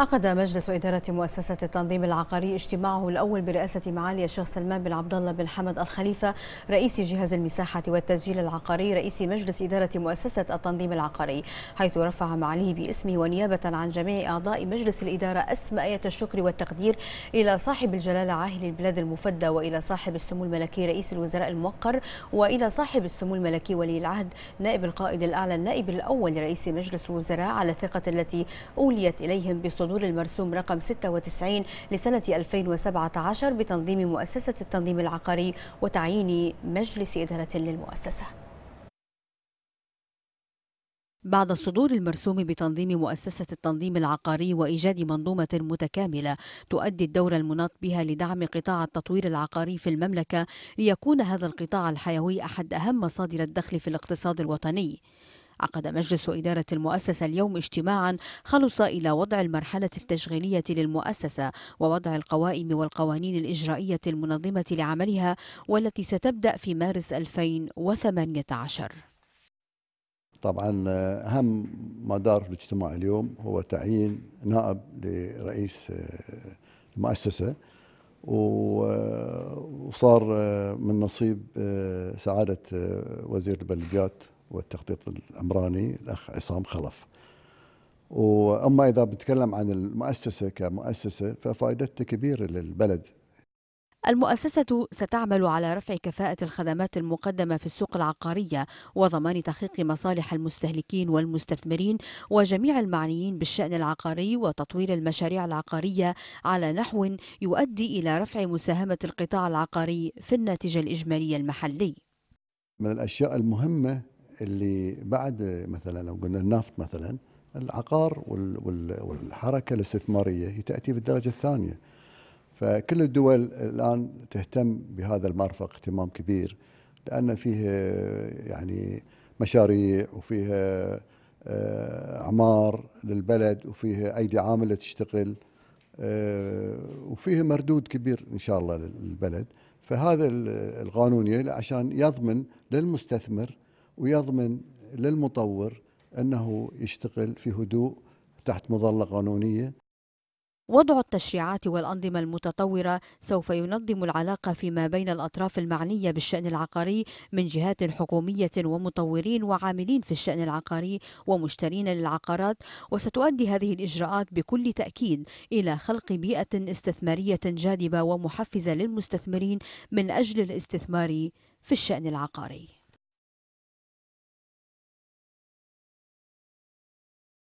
عقد مجلس إدارة مؤسسة التنظيم العقاري اجتماعه الأول برئاسة معالي الشيخ سلمان بن عبد الله بن حمد الخليفة رئيس جهاز المساحة والتسجيل العقاري رئيس مجلس إدارة مؤسسة التنظيم العقاري حيث رفع معاليه باسمه ونيابة عن جميع أعضاء مجلس الإدارة أسماء الشكر والتقدير إلى صاحب الجلالة عاهل البلاد المفدى وإلى صاحب السمو الملكي رئيس الوزراء الموقر وإلى صاحب السمو الملكي ولي العهد نائب القائد الأعلى النائب الأول رئيس مجلس الوزراء على الثقة التي أوليت إليهم بصدور القانون المرسوم رقم 96 لسنة 2017 بتنظيم مؤسسة التنظيم العقاري وتعيين مجلس إدارة للمؤسسة بعد صدور المرسوم بتنظيم مؤسسة التنظيم العقاري وإيجاد منظومة متكاملة تؤدي الدور المناط بها لدعم قطاع التطوير العقاري في المملكة ليكون هذا القطاع الحيوي أحد أهم مصادر الدخل في الاقتصاد الوطني عقد مجلس إدارة المؤسسة اليوم اجتماعا خلص إلى وضع المرحلة التشغيلية للمؤسسة ووضع القوائم والقوانين الإجرائية المنظمة لعملها والتي ستبدأ في مارس 2018 طبعا آه، أهم مدار الاجتماع اليوم هو تعيين نائب لرئيس آه، المؤسسة آه، وصار من نصيب سعادة وزير البلديات والتخطيط العمراني الاخ عصام خلف. واما اذا بنتكلم عن المؤسسه كمؤسسه ففائدتها كبيره للبلد المؤسسة ستعمل على رفع كفاءة الخدمات المقدمة في السوق العقارية وضمان تحقيق مصالح المستهلكين والمستثمرين وجميع المعنيين بالشأن العقاري وتطوير المشاريع العقارية على نحو يؤدي إلى رفع مساهمة القطاع العقاري في الناتج الإجمالي المحلي. من الأشياء المهمة اللي بعد مثلا لو قلنا النفط مثلا العقار والحركه الاستثماريه هي تاتي بالدرجه الثانيه فكل الدول الان تهتم بهذا المرفق اهتمام كبير لان فيه يعني مشاريع وفيها آه، اعمار للبلد وفيها ايدي عامله تشتغل آه، وفيها مردود كبير ان شاء الله للبلد فهذا القانون عشان يضمن للمستثمر ويضمن للمطور أنه يشتغل في هدوء تحت مظلة قانونية وضع التشريعات والأنظمة المتطورة سوف ينظم العلاقة فيما بين الأطراف المعنية بالشأن العقاري من جهات حكومية ومطورين وعاملين في الشأن العقاري ومشترين للعقارات وستؤدي هذه الإجراءات بكل تأكيد إلى خلق بيئة استثمارية جاذبة ومحفزة للمستثمرين من أجل الاستثمار في الشأن العقاري